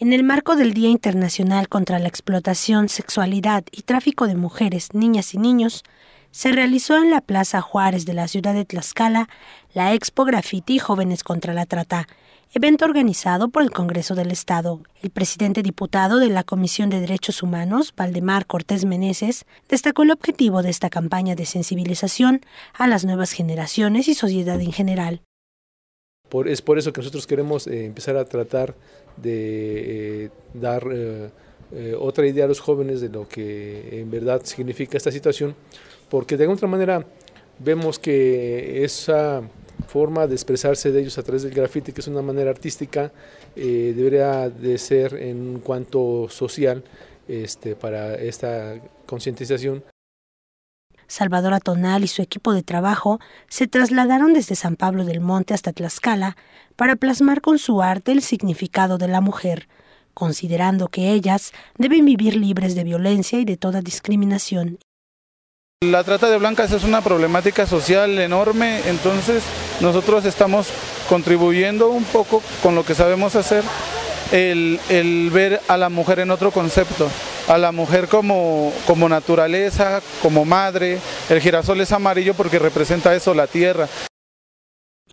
En el marco del Día Internacional contra la Explotación, Sexualidad y Tráfico de Mujeres, Niñas y Niños, se realizó en la Plaza Juárez de la ciudad de Tlaxcala la Expo Graffiti Jóvenes contra la Trata, evento organizado por el Congreso del Estado. El presidente diputado de la Comisión de Derechos Humanos, Valdemar Cortés Meneses, destacó el objetivo de esta campaña de sensibilización a las nuevas generaciones y sociedad en general es por eso que nosotros queremos eh, empezar a tratar de eh, dar eh, otra idea a los jóvenes de lo que en verdad significa esta situación, porque de alguna otra manera vemos que esa forma de expresarse de ellos a través del grafiti, que es una manera artística, debería de ser en cuanto social este, para esta concientización Salvador Atonal y su equipo de trabajo se trasladaron desde San Pablo del Monte hasta Tlaxcala para plasmar con su arte el significado de la mujer, considerando que ellas deben vivir libres de violencia y de toda discriminación. La trata de blancas es una problemática social enorme, entonces nosotros estamos contribuyendo un poco con lo que sabemos hacer, el, el ver a la mujer en otro concepto a la mujer como, naturaleza, como madre. El girasol es amarillo porque representa eso, la tierra.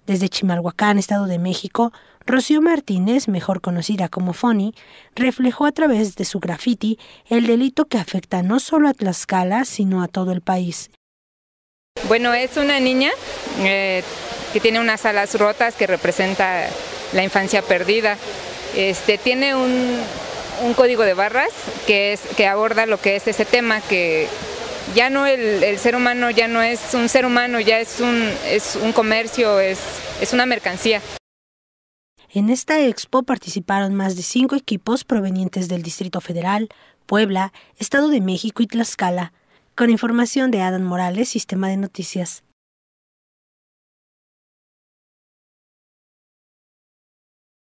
Desde Chimalhuacán, Estado de México, Rocío Martínez, mejor conocida como Foni, reflejó a través de su graffiti el delito que afecta no solo a Tlaxcala, sino a todo el país. Bueno, es una niña eh, que tiene unas alas rotas que representa la infancia perdida. Este, tiene un, un código de barras que, es, que aborda lo que es ese tema, que ya no el, ser humano ya no es un ser humano, ya es un, es un comercio, es, es una mercancía. En esta expo participaron más de cinco equipos provenientes del Distrito Federal, Puebla, Estado de México y Tlaxcala, con información de Adam Morales, Sistema de Noticias.